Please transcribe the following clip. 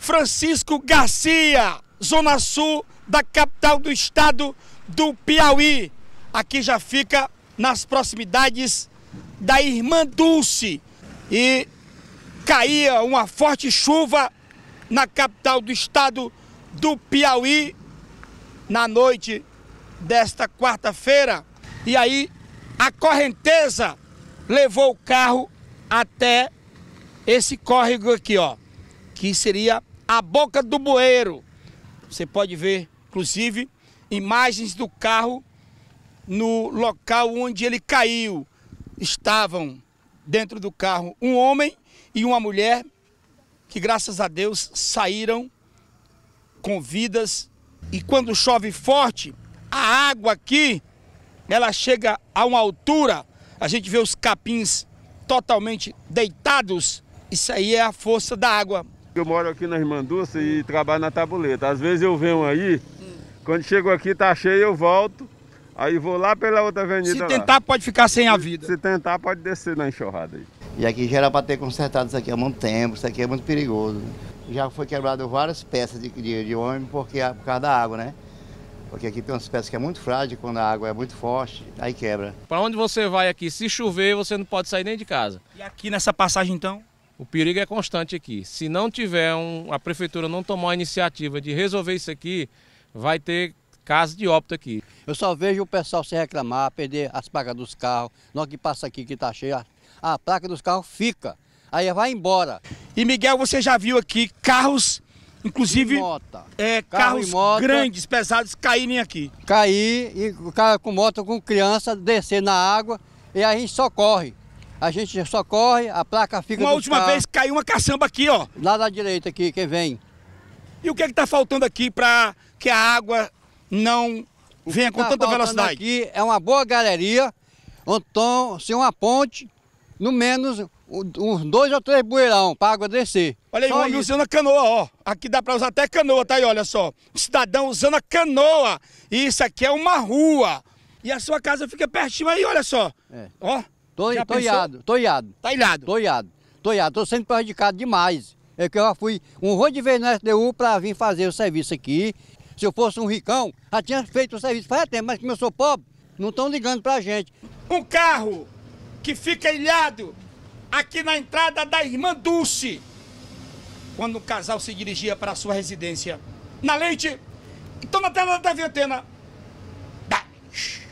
Francisco Garcia, Zona Sul da capital do estado do Piauí. Aqui já fica nas proximidades da Irmã Dulce. E caía uma forte chuva na capital do estado do Piauí na noite desta quarta-feira. E aí a correnteza levou o carro até esse córrego aqui, ó, que seria a boca do bueiro. Você pode ver, inclusive, imagens do carro no local onde ele caiu. Estavam dentro do carro um homem e uma mulher que, graças a Deus, saíram com vidas. E quando chove forte, a água aqui ela chega a uma altura, a gente vê os capins totalmente deitados. Isso aí é a força da água. Eu moro aqui na Irmanduça e trabalho na tabuleta. Às vezes eu venho aí, hum. quando chego aqui tá cheio, eu volto. Aí vou lá pela outra avenida. Se tentar, lá. pode ficar sem a vida. Se, se tentar, pode descer na enxurrada aí. E aqui já era para ter consertado isso aqui há muito tempo, isso aqui é muito perigoso. Já foi quebrado várias peças de, de, de homem porque, é por causa da água, né? Porque aqui tem umas peças que é muito frágil, quando a água é muito forte, aí quebra. Para onde você vai aqui? Se chover, você não pode sair nem de casa. E aqui nessa passagem então? O perigo é constante aqui. Se não tiver um, a prefeitura não tomar a iniciativa de resolver isso aqui, vai ter caso de óbito aqui. Eu só vejo o pessoal se reclamar, perder as placas dos carros. Nós que passa aqui que está cheia, a placa dos carros fica. Aí vai embora. E Miguel, você já viu aqui carros, inclusive é, Carro carros grandes, pesados, caírem aqui. Cair, e o cara com moto, com criança, descer na água e a gente socorre a gente só corre, a placa fica. Uma última carro. vez caiu uma caçamba aqui, ó. Lá da direita aqui, quem vem. E o que é que tá faltando aqui para que a água não venha com tá tanta velocidade? Aqui é uma boa galeria, então se assim, uma ponte, no menos uns dois ou três bueirão para água descer. Olha aí, homem usando a canoa, ó. Aqui dá para usar até canoa, tá aí, olha só. Cidadão usando a canoa. E isso aqui é uma rua. E a sua casa fica pertinho aí, olha só. É. Ó. Tô, Já tô pensou? iado, tô iado. Tá ilhado? Tô iado, tô iado. Tô sendo prejudicado demais. É que eu já fui um rolo de vez na SDU para vir fazer o serviço aqui. Se eu fosse um ricão, já tinha feito o serviço faz tempo, mas como eu sou pobre, não estão ligando pra gente. Um carro que fica ilhado aqui na entrada da irmã Dulce, quando o casal se dirigia para sua residência. Na leite, então na tela da TV antena. Da...